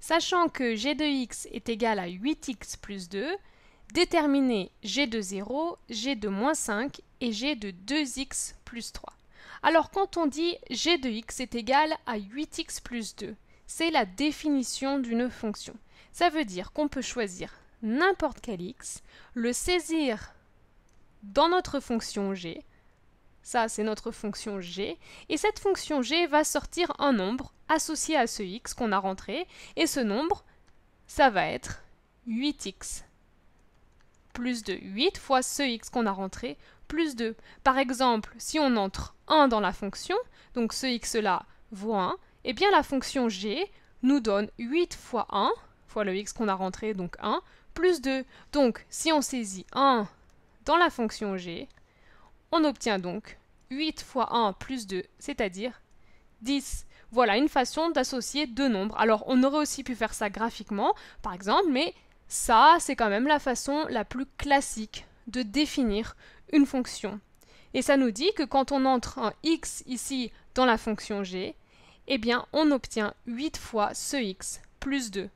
Sachant que g de x est égal à 8x plus 2, déterminez g de 0, g de moins 5 et g de 2x plus 3. Alors quand on dit g de x est égal à 8x plus 2, c'est la définition d'une fonction. Ça veut dire qu'on peut choisir n'importe quel x, le saisir dans notre fonction g, ça, c'est notre fonction g. Et cette fonction g va sortir un nombre associé à ce x qu'on a rentré. Et ce nombre, ça va être 8x. Plus de 8 fois ce x qu'on a rentré, plus 2. Par exemple, si on entre 1 dans la fonction, donc ce x-là vaut 1, et eh bien la fonction g nous donne 8 fois 1, fois le x qu'on a rentré, donc 1, plus 2. Donc, si on saisit 1 dans la fonction g, on obtient donc 8 fois 1 plus 2, c'est-à-dire 10. Voilà une façon d'associer deux nombres. Alors on aurait aussi pu faire ça graphiquement, par exemple, mais ça, c'est quand même la façon la plus classique de définir une fonction. Et ça nous dit que quand on entre un x ici dans la fonction g, eh bien on obtient 8 fois ce x plus 2.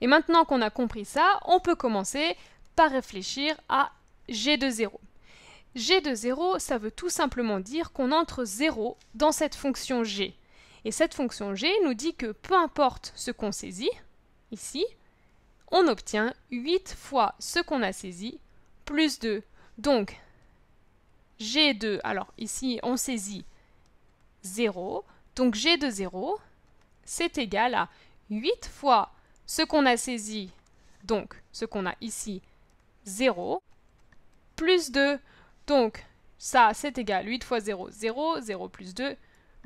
Et maintenant qu'on a compris ça, on peut commencer par réfléchir à g de 0 g de 0, ça veut tout simplement dire qu'on entre 0 dans cette fonction g. Et cette fonction g nous dit que peu importe ce qu'on saisit, ici, on obtient 8 fois ce qu'on a saisi, plus 2. Donc, g de, alors ici on saisit 0, donc g de 0, c'est égal à 8 fois ce qu'on a saisi, donc ce qu'on a ici, 0, plus 2. Donc, ça, c'est égal 8 fois 0, 0, 0 plus 2,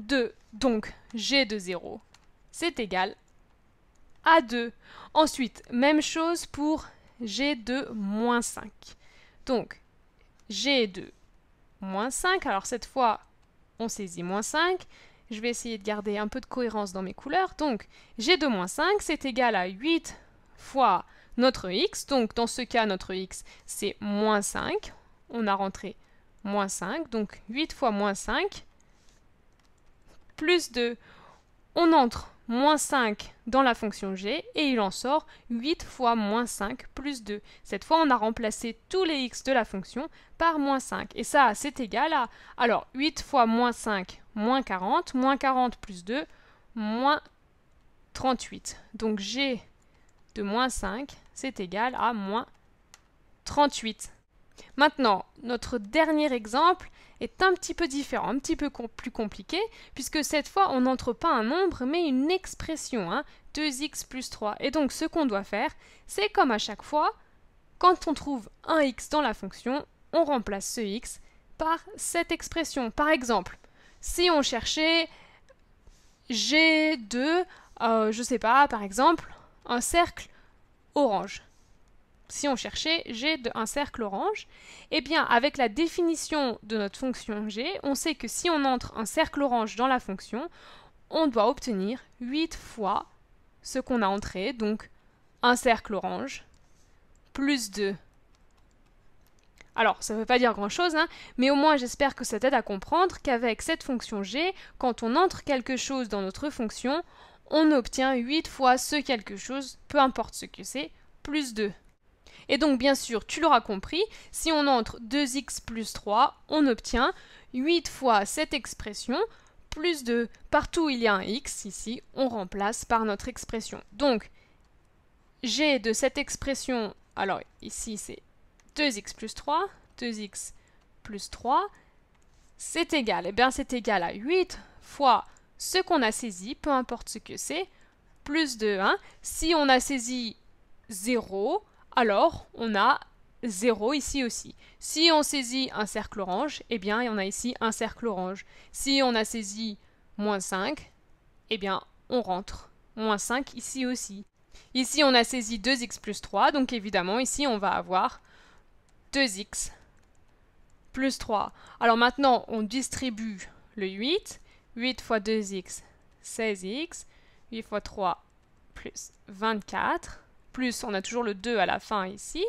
2. Donc, g de 0, c'est égal à 2. Ensuite, même chose pour g de moins 5. Donc, g de moins 5, alors cette fois, on saisit moins 5. Je vais essayer de garder un peu de cohérence dans mes couleurs. Donc, g de moins 5, c'est égal à 8 fois notre x. Donc, dans ce cas, notre x, c'est moins 5 on a rentré moins 5, donc 8 fois moins 5, plus 2, on entre moins 5 dans la fonction g, et il en sort 8 fois moins 5 plus 2. Cette fois, on a remplacé tous les x de la fonction par moins 5, et ça, c'est égal à, alors, 8 fois moins 5, moins 40, moins 40 plus 2, moins 38. Donc g de moins 5, c'est égal à moins 38. Maintenant, notre dernier exemple est un petit peu différent, un petit peu plus compliqué, puisque cette fois on n'entre pas un nombre mais une expression, 2x hein. plus 3. Et donc ce qu'on doit faire, c'est comme à chaque fois, quand on trouve un x dans la fonction, on remplace ce x par cette expression. Par exemple, si on cherchait g 2 je euh, je sais pas, par exemple, un cercle orange si on cherchait g de un cercle orange, eh bien avec la définition de notre fonction g, on sait que si on entre un cercle orange dans la fonction, on doit obtenir 8 fois ce qu'on a entré, donc un cercle orange plus 2. Alors, ça ne veut pas dire grand-chose, hein, mais au moins j'espère que ça t'aide à comprendre qu'avec cette fonction g, quand on entre quelque chose dans notre fonction, on obtient 8 fois ce quelque chose, peu importe ce que c'est, plus 2. Et donc, bien sûr, tu l'auras compris, si on entre 2x plus 3, on obtient 8 fois cette expression, plus 2. Partout il y a un x, ici, on remplace par notre expression. Donc, j'ai de cette expression, alors ici c'est 2x plus 3, 2x plus 3, c'est égal, et eh bien c'est égal à 8 fois ce qu'on a saisi, peu importe ce que c'est, plus 2. 1. Si on a saisi 0, alors on a 0 ici aussi. Si on saisit un cercle orange, eh bien on a ici un cercle orange. Si on a saisi moins 5, eh bien on rentre. Moins 5 ici aussi. Ici on a saisi 2x plus 3, donc évidemment ici on va avoir 2x plus 3. Alors maintenant on distribue le 8. 8 fois 2x, 16x. 8 fois 3 plus 24 plus, on a toujours le 2 à la fin ici,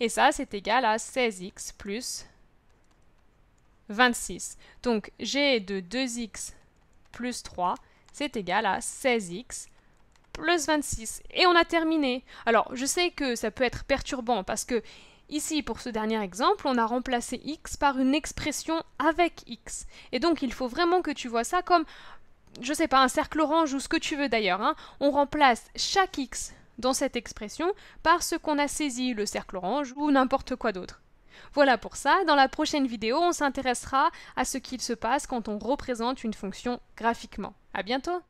et ça c'est égal à 16x plus 26. Donc g de 2x plus 3, c'est égal à 16x plus 26. Et on a terminé. Alors, je sais que ça peut être perturbant parce que ici, pour ce dernier exemple, on a remplacé x par une expression avec x. Et donc, il faut vraiment que tu vois ça comme, je sais pas, un cercle orange ou ce que tu veux d'ailleurs. Hein. On remplace chaque x dans cette expression parce qu'on a saisi, le cercle orange ou n'importe quoi d'autre. Voilà pour ça, dans la prochaine vidéo, on s'intéressera à ce qu'il se passe quand on représente une fonction graphiquement. À bientôt!